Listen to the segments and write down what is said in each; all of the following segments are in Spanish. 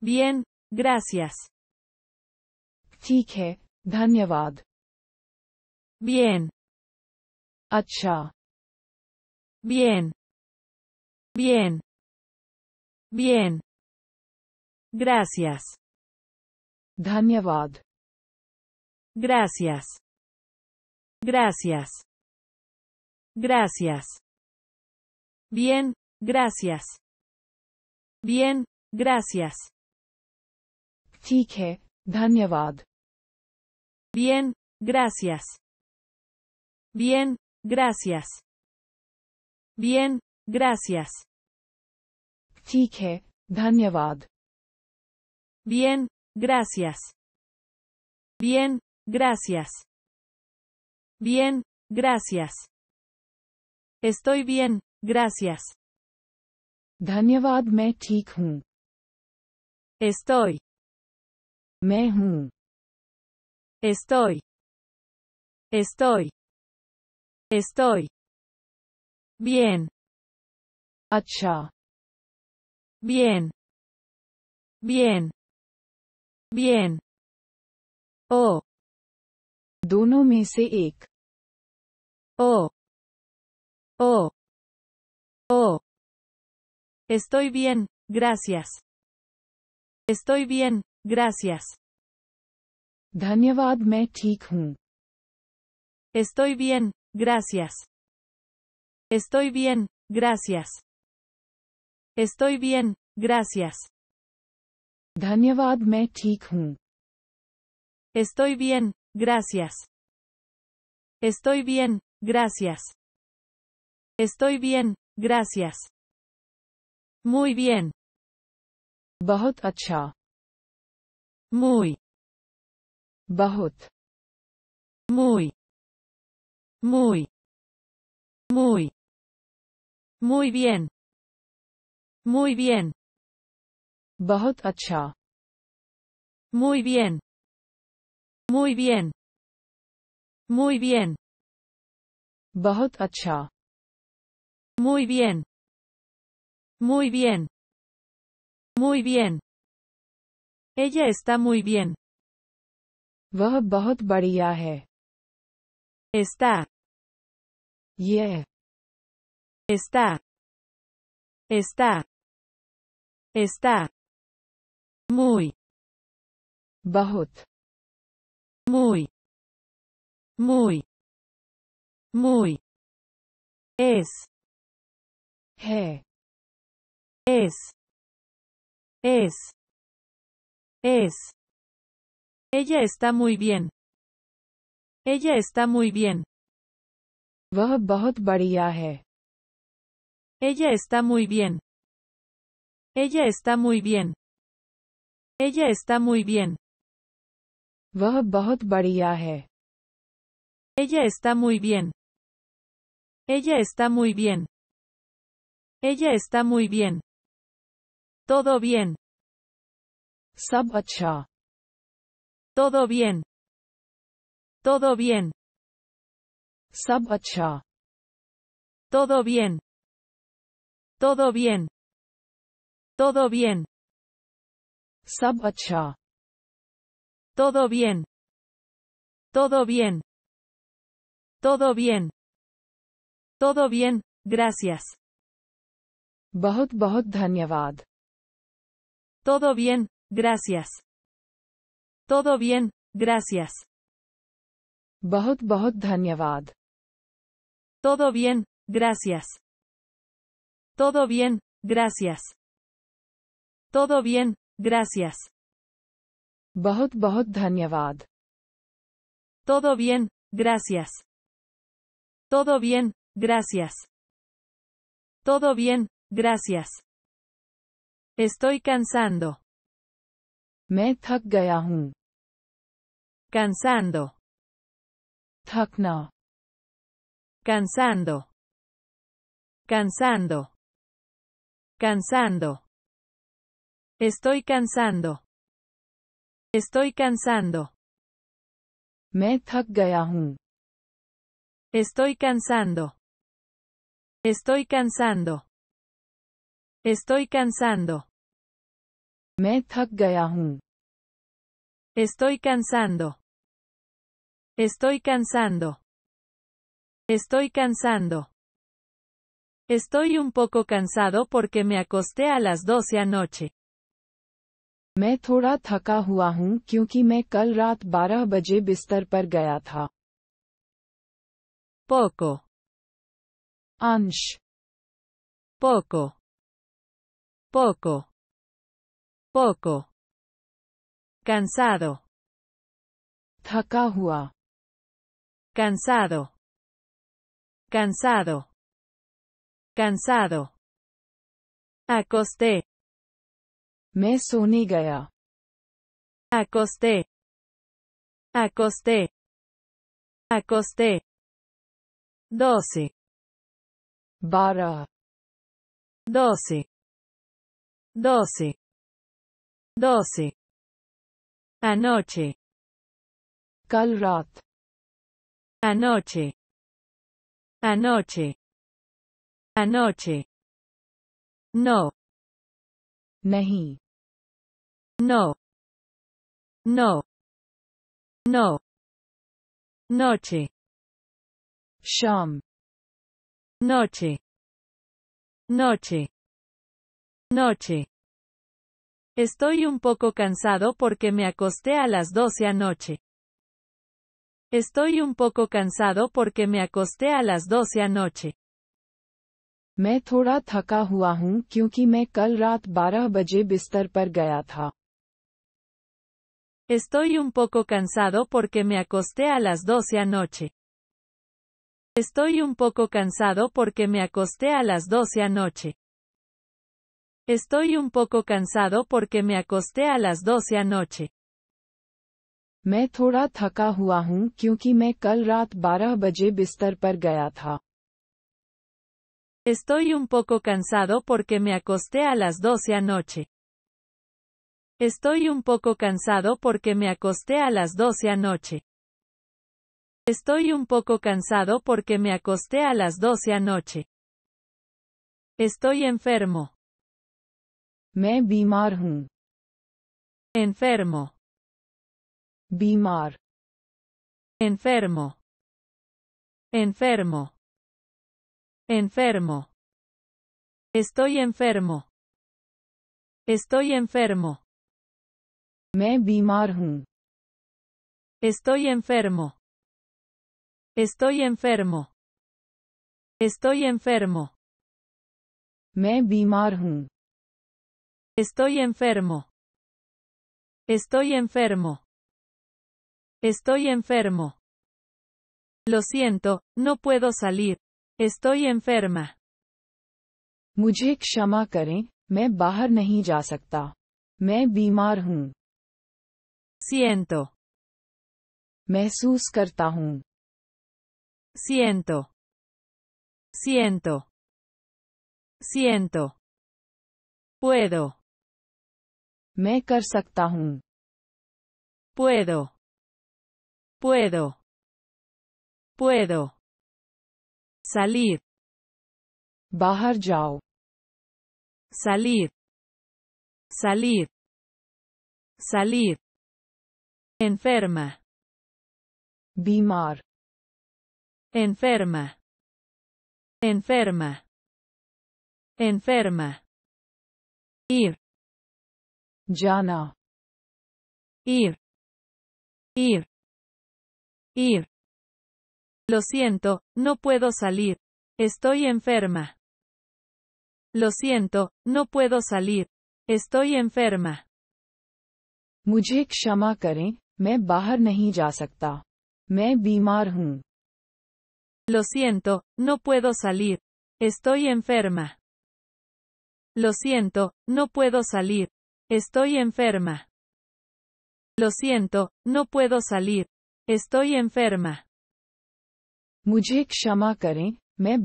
Bien, gracias. ठीक है, Bien. Acha. Bien. Bien. Bien. Gracias. Dhanyavad. Gracias. Gracias. Gracias. Bien, gracias. Bien, gracias. Tike, Bien, gracias. Bien, gracias. Bien, gracias. Tike, है Bien, gracias. Bien, gracias. Bien, gracias. Estoy bien, gracias. धन्यवाद me ठीक Estoy estoy estoy estoy bien Achá. bien bien bien Oh. Duno Oh. se oh Oh. Oh. estoy bien gracias estoy bien Gracias. धन्यवाद me Estoy bien, gracias. Estoy bien, gracias. Estoy bien, gracias. धन्यवाद मैं Estoy bien, gracias. Estoy bien, gracias. Estoy bien, gracias. Muy bien. बहुत अच्छा muy bahut muy muy muy muy bien muy bien bahut acha muy bien muy bien muy bien bahut acha muy bien muy bien muy bien ella está muy bien. वह bahut बढ़िया Está. Yeah. Está. Está. Está. Muy. Bahut. Muy. Muy. Muy. Es. He. Es. Es. Es. Ella está muy bien. Ella está muy bien. वह बहुत बढ़िया Ella está muy bien. Ella está muy bien. Ella está muy bien. वह बहुत बढ़िया Ella está muy bien. Ella está muy bien. Ella está muy bien. Todo bien. Sab Todo bien. Todo bien. Sab Todo bien. Todo bien. Todo bien. Sab Todo bien. Todo bien. Todo bien. Todo bien, gracias. Bahut bahut Todo bien, Gracias. Todo bien, gracias. Bahut Bahut धन्यवाद. Todo bien, gracias. Todo bien, gracias. Todo bien, gracias. Todo bien, gracias. Todo bien, gracias. Todo bien, gracias. Estoy cansando. Me he cansado Cansando. Thakna. Cansando. Cansando. Cansando. Estoy cansando. Estoy cansando. Me he cansado Estoy cansando. Estoy cansando. Estoy cansando. मैं थक गया हूँ Estoy cansando. Estoy cansando. Estoy cansando. Estoy un poco cansado porque me acosté a las 12 anoche. Me thoda thaka hua हूँ kyunki main kal raat 12 baje bistar par gaya tha. Poco. Ansh. Poco. Poco. poco cansado Takahua. cansado cansado cansado acosté Me acosté acosté acosté doce Bara. doce doce 12. Anoche. Calrat. Anoche. Anoche. Anoche. No. Nahi. No. No. No. Noche. Sham. Noche. Noche. Noche. Estoy un poco cansado porque me acosté a las 12 anoche. Estoy un poco cansado porque me acosté a las 12 anoche. मैं थोड़ा थका हुआ क्योंकि मैं कल रात 12 बजे बिस्तर पर गया था. Estoy un poco cansado porque me acosté a las 12 anoche. Estoy un poco cansado porque me acosté a las 12 anoche. Estoy un poco cansado porque me acosté a las 12 anoche. 12 Estoy un poco cansado porque me acosté a las 12 anoche. Estoy un poco cansado porque me acosté a las 12 anoche. Estoy un poco cansado porque me acosté a las 12 anoche. Estoy enfermo. Me enfermo bimar, enfermo enfermo enfermo estoy enfermo estoy enfermo Me bimar estoy enfermo estoy enfermo estoy enfermo Me enfermo. Estoy enfermo. Estoy enfermo. Estoy enfermo. Lo siento, no puedo salir. Estoy enferma. मुझे क्षमा करें मैं बाहर नहीं जा siento Me करता siento siento siento puedo puedo puedo puedo salir bajar जाओ salir salir salir enferma Bimar, enferma enferma enferma ir Jana. Ir. Ir. Ir. Lo siento, no puedo salir. Estoy enferma. Lo siento, no puedo salir. Estoy enferma. मुझे क्षमा me मैं बाहर नहीं जा Lo siento, no puedo salir. Estoy enferma. Lo siento, no puedo salir. Estoy enferma. Lo siento, no puedo salir. Estoy enferma. मुझे क्षमा me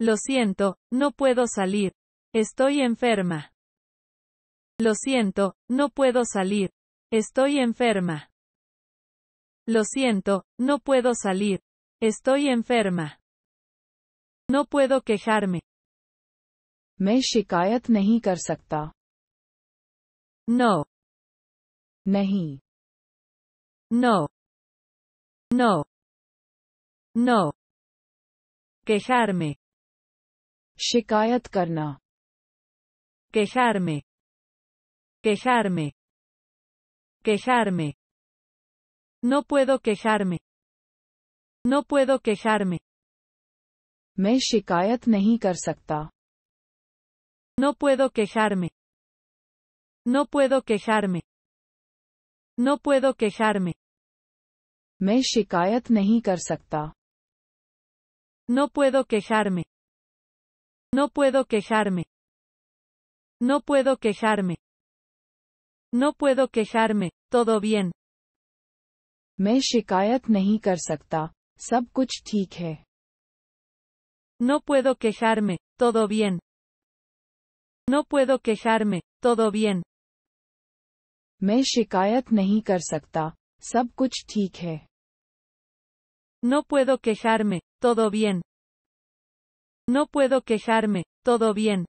Lo siento, no puedo salir. Estoy enferma. Lo siento, no puedo salir. Estoy enferma. Lo siento, no puedo salir. Estoy enferma. No puedo quejarme. मैं शिकायत नहीं कर सकता नो नहीं no no no केहार में शिकायत करना केहार में केहार में केहार में नो पुएदो केहार में नो पुएदो केहार में मैं शिकायत नहीं कर सकता No puedo quejarme. No puedo quejarme. No puedo quejarme. Me shikayat nahi No puedo quejarme. No puedo quejarme. No puedo quejarme. No puedo quejarme. Todo bien. Me shikayat nahi kar No puedo quejarme. Todo bien. No puedo quejarme, todo bien. Me शिकायत No puedo quejarme, todo bien. No puedo quejarme, todo bien.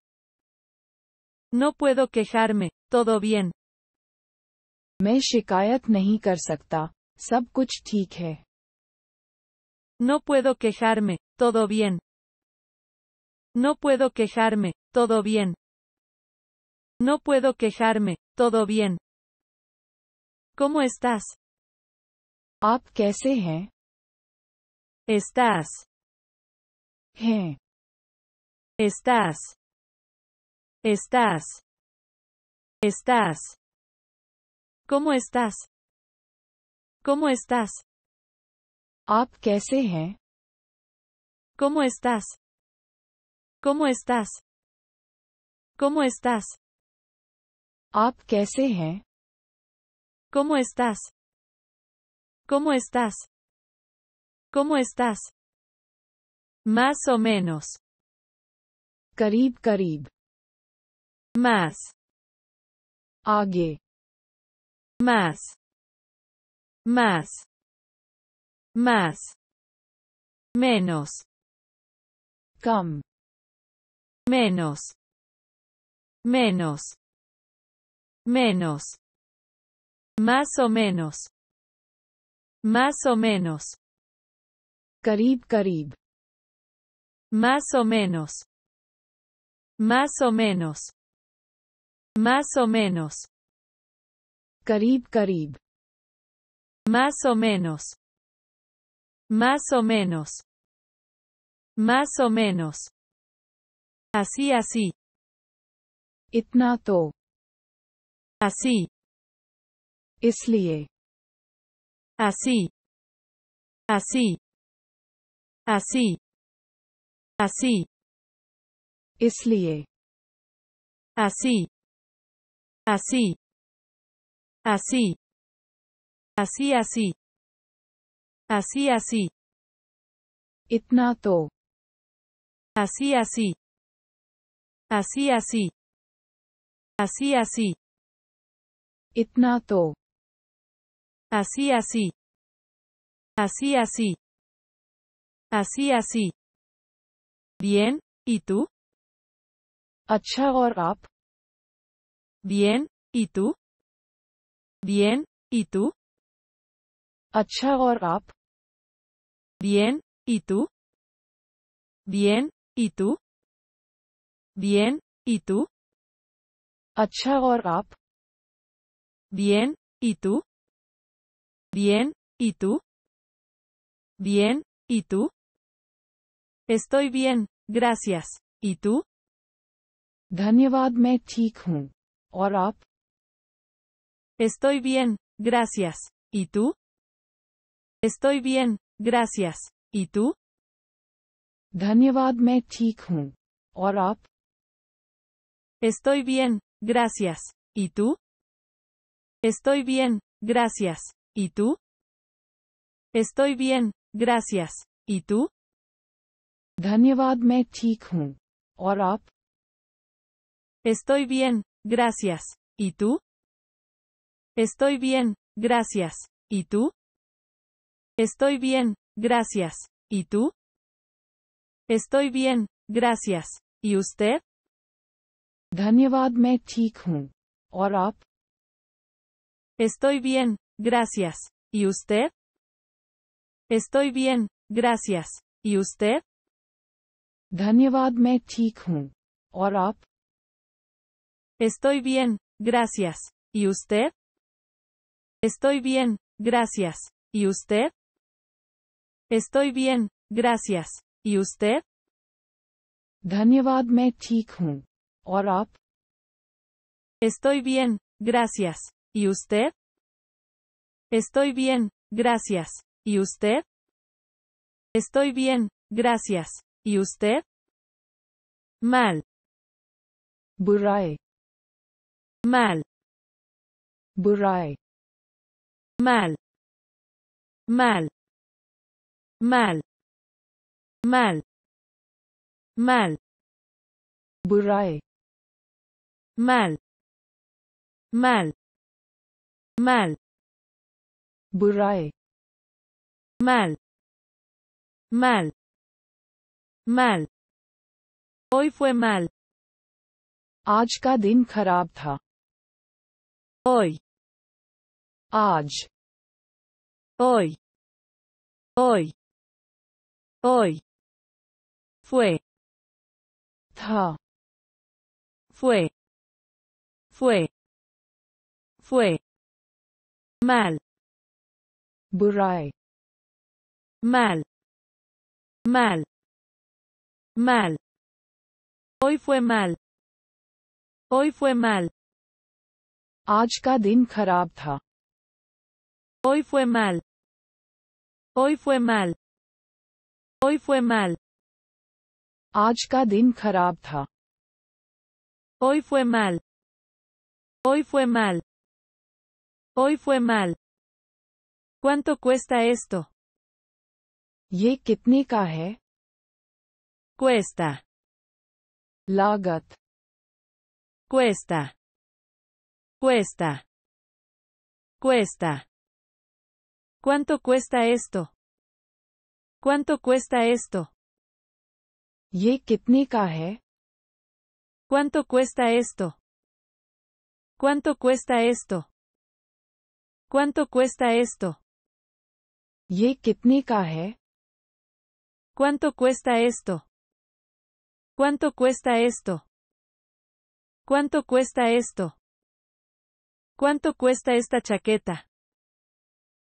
No puedo quejarme, todo bien. Me शिकायत No puedo quejarme, todo bien. No puedo quejarme, todo bien. No puedo quejarme, todo bien. ¿Cómo estás? up Estás. Estás. Estás. Estás. ¿Cómo estás? ¿Cómo estás? up ¿Cómo estás? ¿Cómo estás? ¿Cómo estás? ¿Cómo estás? ¿Cómo estás? ¿Cómo estás? Más o menos. Karib Karib. Más. Age. Más. Más. Más. Menos. Cam. Menos. Menos menos, más o menos, más o menos, carib carib, más o menos, más o menos, más o menos, carib carib, más o menos, más o menos, más o menos, así así, ऐसी इसलिए ऐसी ऐसी ऐसी ऐसी इसलिए ऐसी ऐसी ऐसी ऐसी ऐसी ऐसी ऐसी इतना तो ऐसी ऐसी ऐसी ऐसी ऐसी ऐसी इतना तो ऐसी ऐसी ऐसी ऐसी ऐसी ऐसी बियन इतु अच्छा और आप बियन इतु बियन इतु अच्छा और आप बियन इतु बियन इतु बियन इतु अच्छा और आप Bien, ¿y tú? Bien, ¿y tú? Bien, ¿y tú? Estoy bien, gracias. ¿Y tú? धन्यवाद मैं Estoy bien, gracias. ¿Y tú? Estoy bien, gracias. ¿Y tú? Estoy bien, gracias. ¿Y tú? Estoy bien, gracias. ¿Y tú? Estoy bien, gracias. ¿Y tú? Estoy bien, gracias. ¿Y tú? Estoy bien, gracias. ¿Y tú? Estoy bien, gracias. ¿Y tú? Estoy bien, gracias. ¿Y usted? Estoy bien, gracias. ¿Y usted? Estoy bien, gracias. ¿Y usted? धन्यवाद Estoy bien, gracias. ¿Y usted? Estoy bien, gracias. ¿Y usted? Estoy bien, gracias. ¿Y usted? धन्यवाद Estoy bien, gracias. ¿Y usted? Estoy bien, gracias. ¿Y usted? Estoy bien, gracias. ¿Y usted? Mal. Buray. Mal. Buray. Mal. Mal. Mal. Mal. Mal. Buray. Mal. Mal. mal burai mal mal mal Hoy fue mal. aaj ka din kharab tha Hoy. aaj Hoy. Hoy. Hoy. Fue. tha Fue. Fue. Fue. mal Burai. mal mal mal hoy fue mal hoy fue mal ajka din karabta, hoy fue mal hoy fue mal hoy fue mal Ajka ka hoy fue mal hoy fue mal Hoy fue mal. ¿Cuánto cuesta esto? ¿Y Cuesta. Lagat. Cuesta. Cuesta. Cuesta. ¿Cuánto cuesta esto? ¿Cuánto cuesta esto? ¿Qué ¿Cuánto cuesta esto? ¿Cuánto cuesta esto? ¿Cuánto cuesta esto? ye कितने ¿Cuánto cuesta esto? ¿Cuánto cuesta esto? ¿Cuánto cuesta esto? ¿Cuánto cuesta esta chaqueta?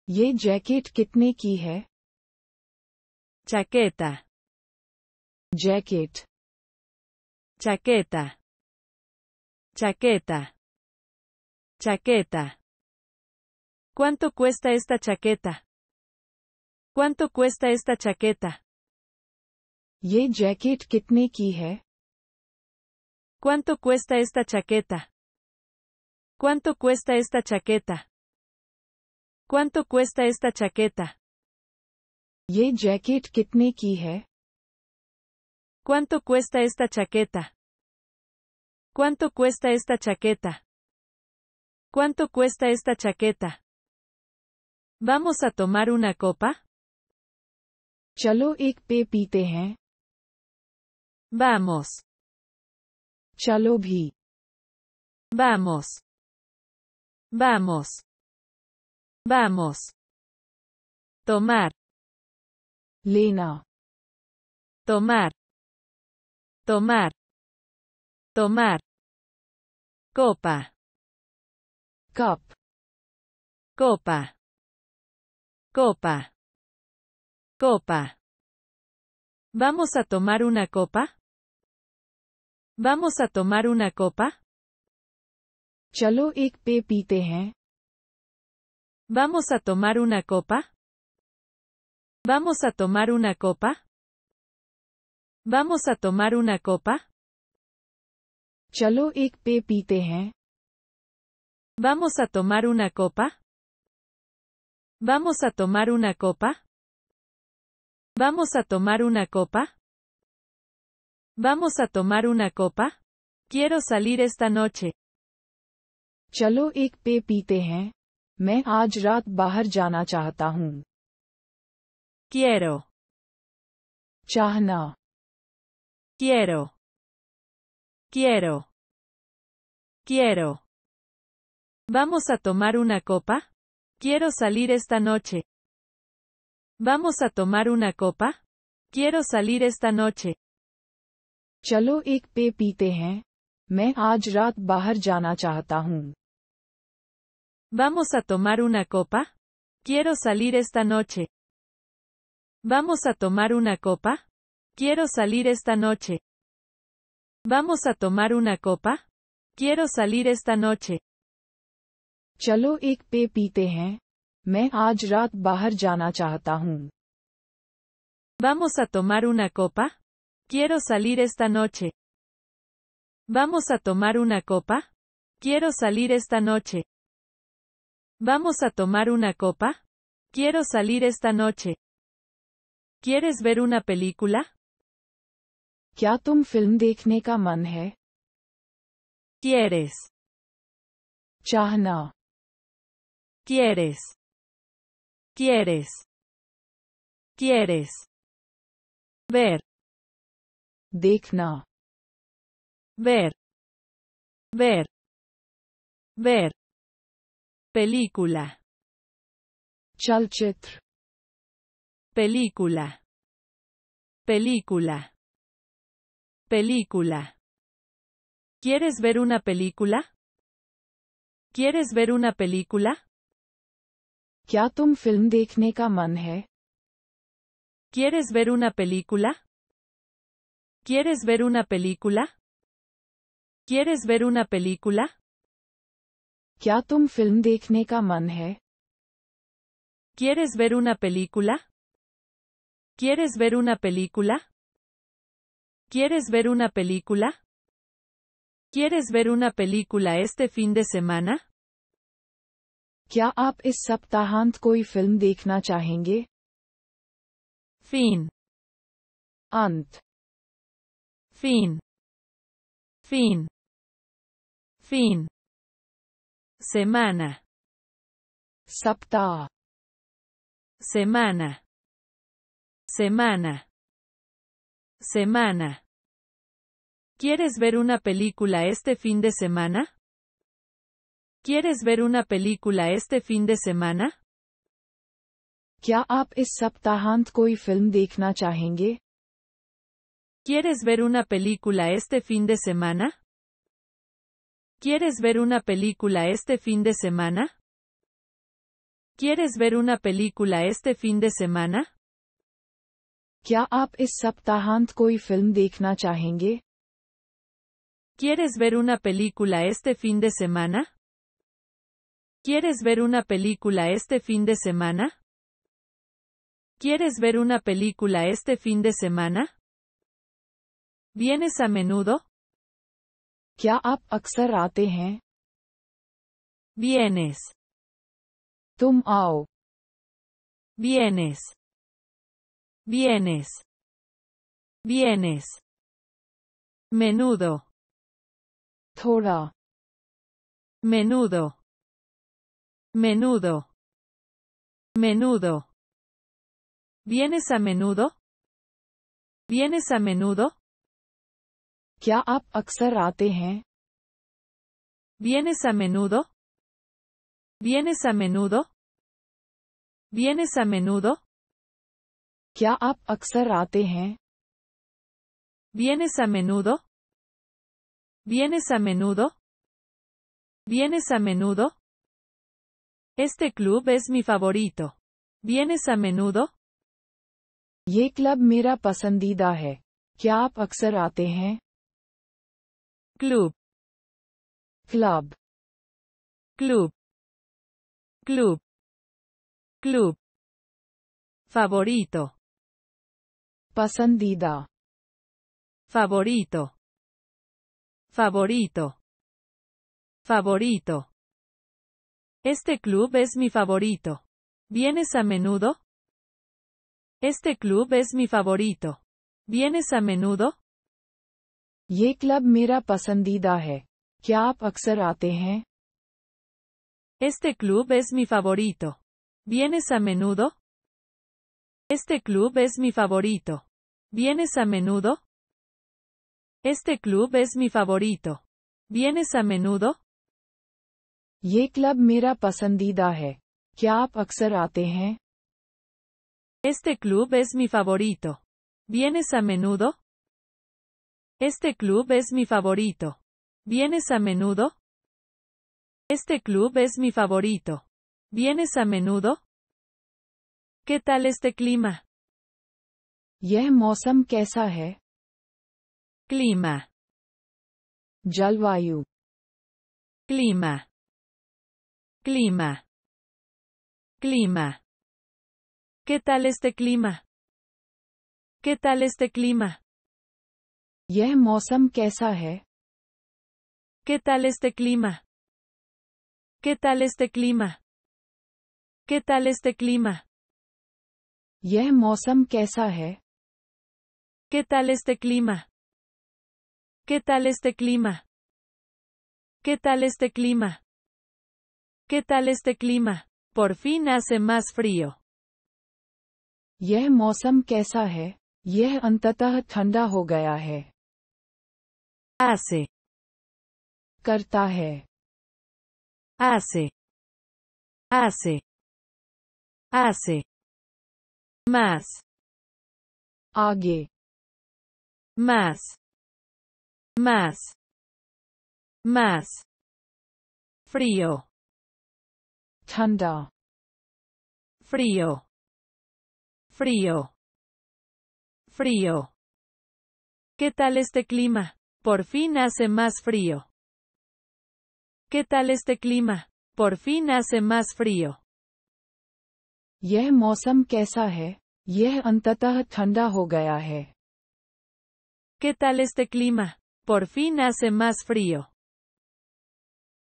ye jacket कितने ki Chaqueta. Jacket. Chaqueta. Chaqueta. Chaqueta. ¿Cuánto cuesta esta chaqueta? ¿Cuánto cuesta esta chaqueta? ये jacket kitne ¿Cuánto cuesta esta chaqueta? ¿Cuánto cuesta esta chaqueta? ¿Cuánto cuesta esta chaqueta? ये jacket ¿Cuánto cuesta esta chaqueta? ¿Cuánto cuesta esta chaqueta? ¿Cuánto cuesta esta chaqueta? ¿Vamos a tomar una copa? Chalo ek pe Vamos. Chalo bhi. Vamos. Vamos. Vamos. Tomar. Lena. Tomar. Tomar. Tomar. Copa. Cop. Copa. Copa. Copa. ¿Vamos a tomar una copa? ¿Vamos a tomar una copa? Chalo ek pe ¿Vamos a tomar una copa? ¿Vamos a tomar una copa? ¿Vamos a tomar una copa? Chalo ek pe ¿Vamos a tomar una copa? ¿Vamos a tomar una copa? ¿Vamos a tomar una copa? ¿Vamos a tomar una copa? Quiero salir esta noche. Chalo, ek pe पीते Me Me bahar raat Quiero. Chahna. Quiero. Quiero. Quiero. ¿Vamos a tomar una copa? Quiero salir esta noche. ¿Vamos a tomar una copa? Quiero salir esta noche. Vamos a tomar una copa? Quiero salir esta noche. Vamos a tomar una copa? Quiero salir esta noche. Vamos a tomar una copa? Quiero salir esta noche. चलो Vamos a tomar una copa? Quiero salir esta noche. Vamos a tomar una copa? Quiero salir esta noche. Vamos a tomar una copa? Quiero salir esta noche. ¿Quieres ver una película? ¿Quieres? Chahna. Quieres. Quieres. Quieres. Ver. digno Ver. Ver. Ver. Película. chalchet Película. Película. Película. ¿Quieres ver una película? ¿Quieres ver una película? ¿Quieres ver una película? ¿Quieres ver una película? ¿Quieres ver una película? ¿Quieres ver una película? ¿Quieres ver una película? ¿Quieres ver una película? ¿Quieres ver una película este fin de semana? ¿Qué आप is सप्ताहांत koi film देखना चाहेंगे Fin. Ant. Fin. Fin. Fin. Semana. Sapta. Semana. Semana. Semana. ¿Quieres ver una película este fin de semana? Este ¿Quieres ver una película este fin de semana? ¿Quieres ver una película este fin de semana? ¿Quieres ver una película este fin de semana? ¿Quieres ver una película este fin de semana? ¿Quieres ver una película este fin de semana? ¿Quieres ver una película este fin de semana? ¿Quieres ver una película este fin de semana? ¿Vienes a menudo? Kya aap aksar aate hain? Vienes. Tum ao. Vienes. Vienes. Vienes. Menudo. Thoda. Menudo. Menudo. Menudo. ¿Vienes a menudo? ¿Vienes a menudo? ¿Qué aap aksar ¿Vienes a menudo? ¿Vienes a menudo? ¿Vienes a menudo? ¿Qué ¿Vienes a menudo? ¿Vienes a menudo? ¿Vienes a menudo? Este club es mi favorito. ¿Vienes a menudo? Y club mira पसंदीदा है क्या आप अक्सर Club favorito pasandida favorito favorito favorito este club es mi favorito. ¿Vienes a menudo? Este club es mi favorito. ¿Vienes a menudo? ये club मेरा pasandida Este club es mi favorito. ¿Vienes a menudo? Este club es mi favorito. ¿Vienes a menudo? Este club es mi favorito. ¿Vienes a menudo? Club मेरा पसंदीदा Este club es mi favorito. ¿Vienes a menudo? Este club es mi favorito. ¿Vienes a menudo? Este club es mi favorito. ¿Vienes a menudo? ¿Qué tal este clima? यह मौसम कैसा Clima. Clima. Clima. Clima. ¿Qué tal este clima? ¿Qué tal este clima? ¿Yeh मौसम kaisa hai? ¿Qué tal este clima? ¿Qué tal este clima? ¿Qué tal este clima? यह मौसम ¿Qué tal este clima? ¿Qué tal este clima? ¿Qué tal este clima? ¿Qué tal este clima? Por fin hace más frío. Ye mosam कैसा Ye यह अंततः ठंडा Hace. cartaje Hace. Hace. Hace. Más. Más. Más. Más. Frío. Tanda. Frío. Frío. Frío. ¿Qué tal este clima? Por fin hace más frío. ¿Qué tal este clima? Por fin hace más frío. ¿Qué tal este clima? Por fin hace más frío.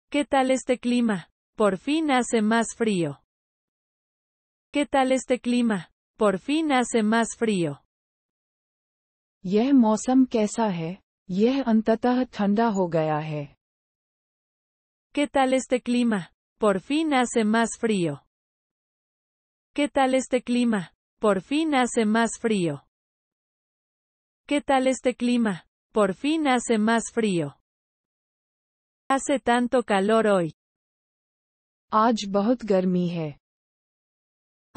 ¿Qué tal este clima? Por fin hace más frío. ¿Qué tal este clima? Por fin hace más frío. ¿Qué tal este clima? Por fin hace más frío. ¿Qué tal este clima? Por fin hace más frío. ¿Qué tal este clima? Por fin hace más frío. Hace tanto calor hoy. आज बहुत गर्मी है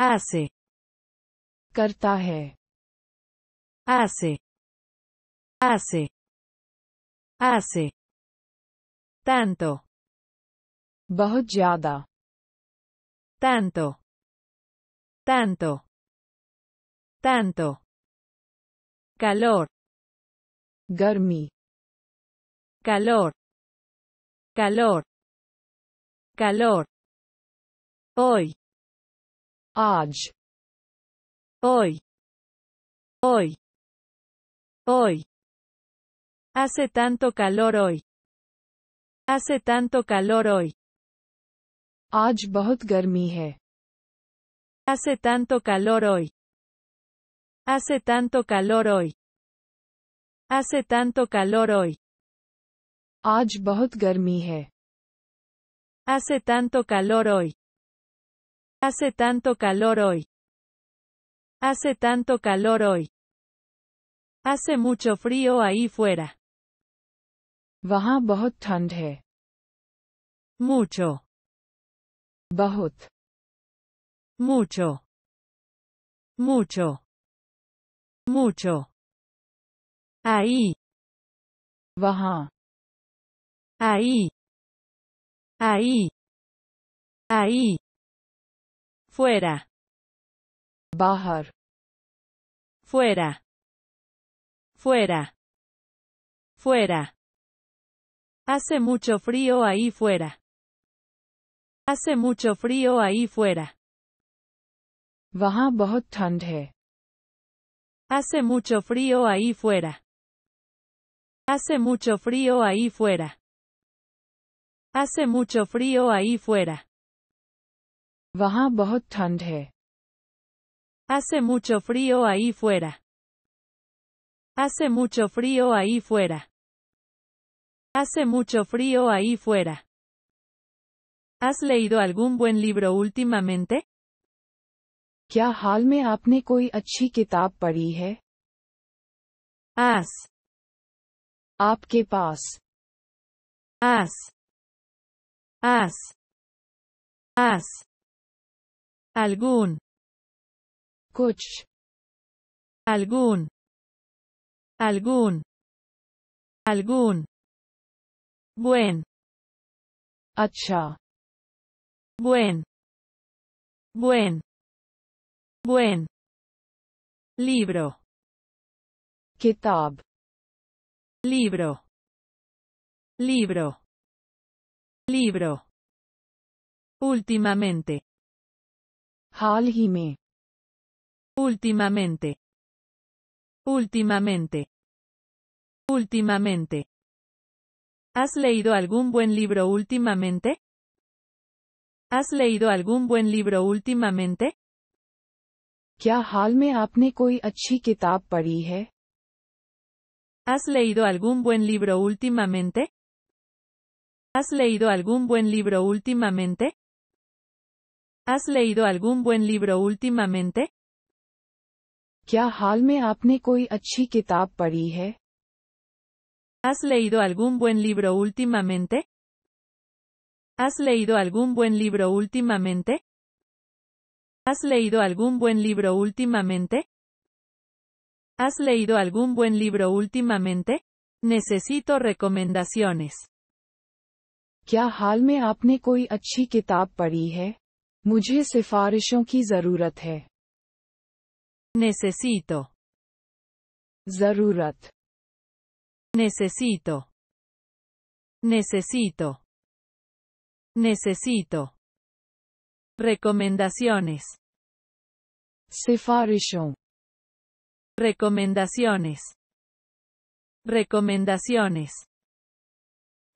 ऐसे करता है ऐसे ऐसे ऐसे तैन तो बहुत ज्यादा तैन तो तैन तो तैन तो कैलोर गर्मी कैलोर कैलोर कैलोर Hoy. Aj. Hoy. Hoy. Hoy. Hace tanto calor hoy. Hace tanto calor hoy. Aj bahut garmi Hace tanto calor hoy. Hace tanto calor hoy. Hace tanto calor hoy. Aj bahut garmi Hace tanto calor hoy. Hace tanto calor hoy. Hace tanto calor hoy. Hace mucho frío ahí fuera. Vaha, Mucho. Mucho. Mucho. Mucho. Ahí. Vaha. Ahí. Ahí. Ahí fuera bahar fuera fuera fuera hace mucho frío ahí fuera hace mucho frío ahí fuera hace mucho frío ahí fuera hace mucho frío ahí fuera hace mucho frío ahí fuera Hace mucho frío ahí fuera. Hace mucho frío ahí fuera. Hace mucho frío ahí fuera. ¿Has leído algún buen libro últimamente? क्या हाल में आपने Has. Has algún kuch algún algún algún buen acha buen buen buen libro kitab libro libro libro últimamente Hal últimamente últimamente últimamente ¿Has leído algún buen libro últimamente? ¿Has leído algún buen libro últimamente? ¿Qué hal me आपने ¿Has leído algún buen libro últimamente? ¿Has leído algún buen libro últimamente? ¿Has leído algún buen libro últimamente? ¿Has leído algún buen libro últimamente? ¿Has leído algún buen libro últimamente? ¿Has leído algún buen libro últimamente? ¿Has leído algún buen libro últimamente? Necesito recomendaciones. qué हाल में आपने कोई अच्छी किताब Mujhe sefarishon ki zarurat Necesito. Zarurat. Necesito. Necesito. Necesito. Recomendaciones. Sefarishon. Recomendaciones. Recomendaciones.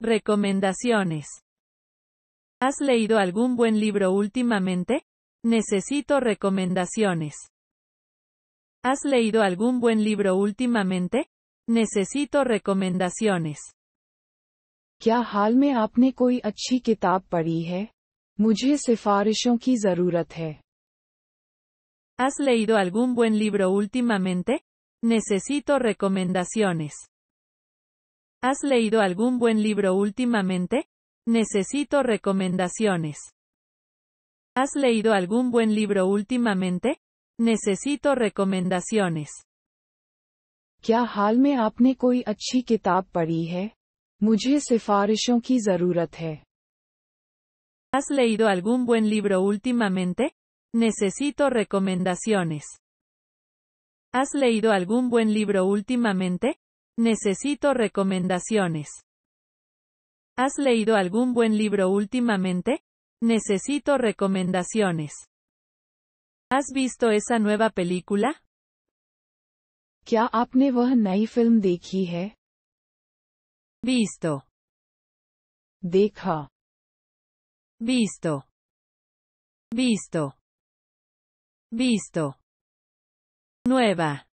Recomendaciones. ¿Has leído algún buen libro últimamente? Necesito recomendaciones. ¿Has leído algún buen libro últimamente? Necesito recomendaciones. किताब पढ़ी ¿Has leído algún buen libro últimamente? Necesito recomendaciones. ¿Has leído algún buen libro últimamente? Necesito recomendaciones. ¿Has leído algún buen libro últimamente? Necesito recomendaciones. ¿Has leído algún buen libro últimamente? Necesito recomendaciones. ¿Has leído algún buen libro últimamente? Necesito recomendaciones. ¿Has leído algún buen libro últimamente? Necesito recomendaciones. ¿Has visto esa nueva película? Visto. Visto. Visto. Visto. Nueva.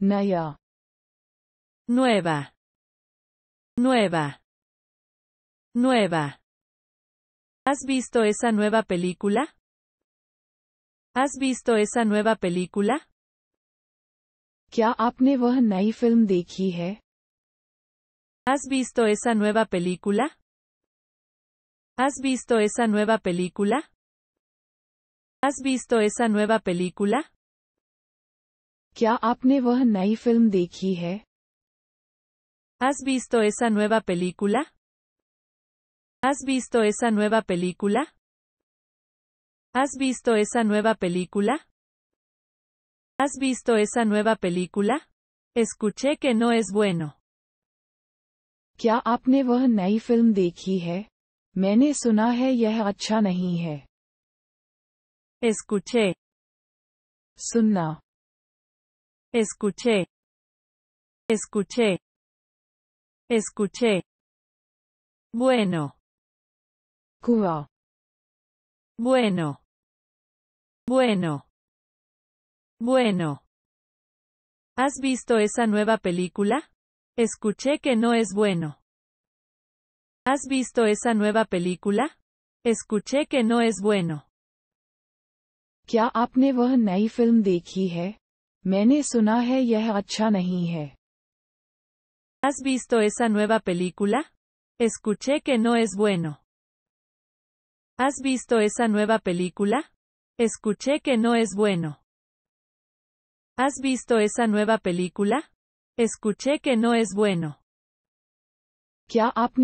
Naya. Nueva. Nueva. Nueva. ¿Has visto esa nueva película? ¿Has visto esa nueva película? ¿Has visto esa nueva película? ¿Has visto esa nueva película? ¿Has visto esa nueva película? ¿Has visto esa nueva película? ¿Has visto esa nueva película? ¿Has visto esa nueva película? ¿Has visto esa nueva película? Escuché que no es bueno. ¿Qué Escuché. Escuché. Escuché. Escuché. Bueno. Bueno. Bueno. Bueno. ¿Has visto esa nueva película? Escuché que no es bueno. ¿Has visto esa nueva película? Escuché que no es bueno. ¿Has visto esa nueva película? Escuché que no es bueno. ¿Has visto esa nueva película? Escuché que no es bueno. ¿Has visto esa nueva película? Escuché que no es bueno. ¿Has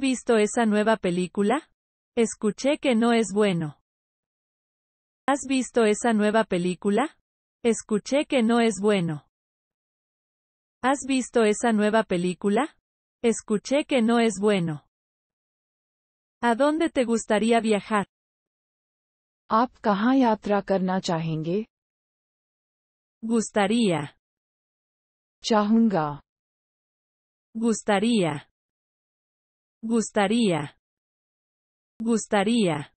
visto esa nueva película? Escuché que no es bueno. ¿Has visto esa nueva película? Escuché que no es bueno. ¿Has visto esa nueva película? Escuché que no es bueno. ¿A dónde te gustaría viajar? ¿Aap karna Gustaría. Chahunga. Gustaría. Gustaría. Gustaría.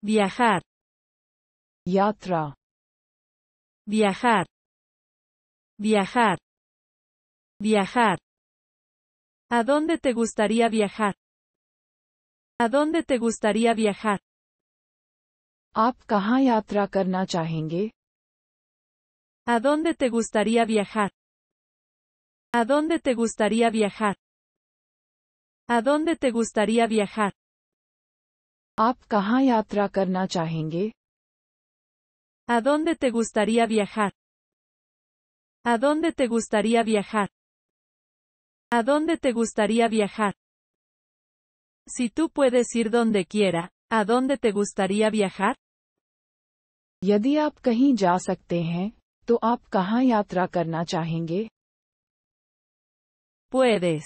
Viajar. Yatra. Viajar. Viajar. Viajar. ¿A dónde te gustaría viajar? ¿A dónde te gustaría viajar? ¿A dónde te gustaría viajar? ¿A dónde te gustaría viajar? ¿A dónde te gustaría viajar? ¿A dónde te gustaría viajar? ¿A dónde te gustaría viajar? ¿A dónde te gustaría viajar? Si tú puedes ir donde quiera, ¿a dónde te gustaría viajar? यदि आप कहीं जा सकते हैं, तो आप यात्रा Puedes.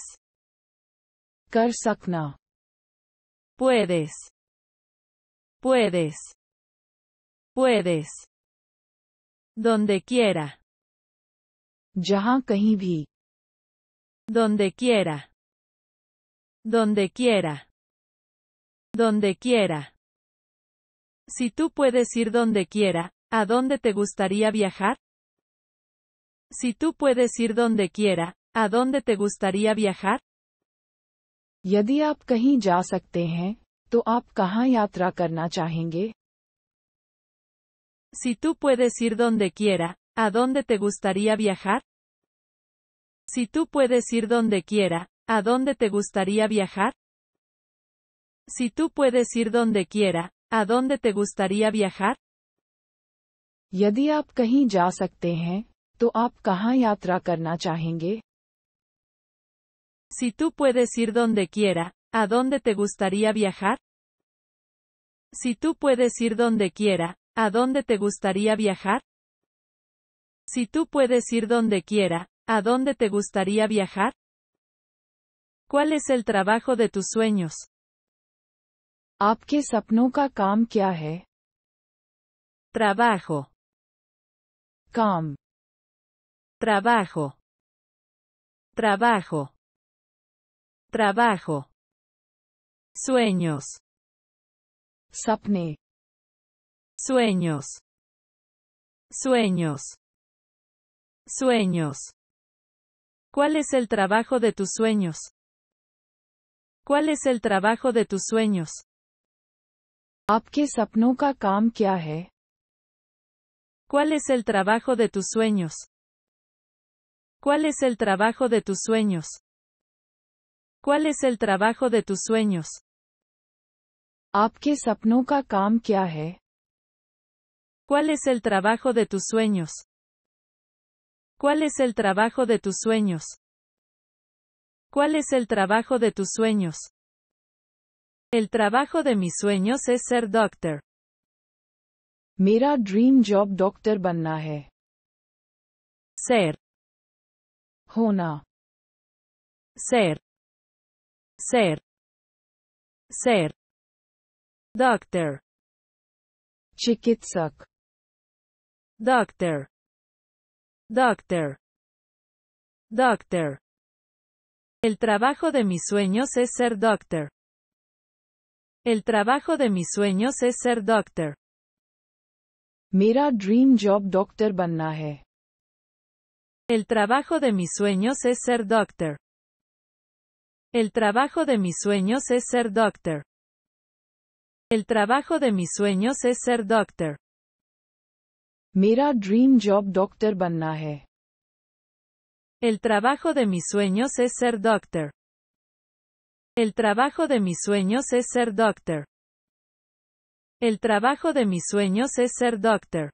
कर Puedes. Puedes. Puedes. Donde quiera. Jahan kahin bhi. Donde quiera. Donde quiera. Donde quiera. Si tú puedes ir donde quiera, ¿a dónde te gustaría viajar? Si tú puedes ir donde quiera, ¿a dónde te gustaría viajar? Si tú puedes ir donde quiera, ¿a dónde te gustaría viajar? Si tú puedes ir donde quiera, ¿a dónde te gustaría viajar? Si tú puedes ir donde quiera, ¿a dónde te gustaría viajar? Si tú puedes ir donde quiera, ¿a dónde te gustaría viajar? Si tú puedes ir donde quiera, ¿a dónde te gustaría viajar? Si tú puedes ir donde quiera, ¿A dónde te gustaría viajar? ¿Cuál es el trabajo de tus sueños? ¿Ap सपनों ka kam Trabajo. com Trabajo. Trabajo. Trabajo. Sueños. Sapne. Sueños. Sueños. Sueños. ¿Cuál es el trabajo de tus sueños? ¿Cuál es el trabajo de tus sueños? ¿Cuál es el trabajo de tus sueños? ¿Cuál es el trabajo de tus sueños? ¿Cuál es el trabajo de tus sueños? ¿Cuál es el trabajo de tus sueños? ¿Cuál es el trabajo de tus sueños? ¿Cuál es el trabajo de tus sueños? El trabajo de mis sueños es ser doctor. Mira dream job doctor banna Ser. Hona. Ser. Ser. Ser. Doctor. Chikitsak. Doctor. Doctor. Doctor. El trabajo de mis sueños es ser doctor. El trabajo de mis sueños es ser doctor. Mira dream job doctor banna hai. El trabajo de mis sueños es ser doctor. El trabajo de mis sueños es ser doctor. El trabajo de mis sueños es ser doctor. Mira dream job doctor. बनना El trabajo de mis sueños es ser doctor. El trabajo de mis sueños es ser doctor. El trabajo de mis sueños es ser doctor.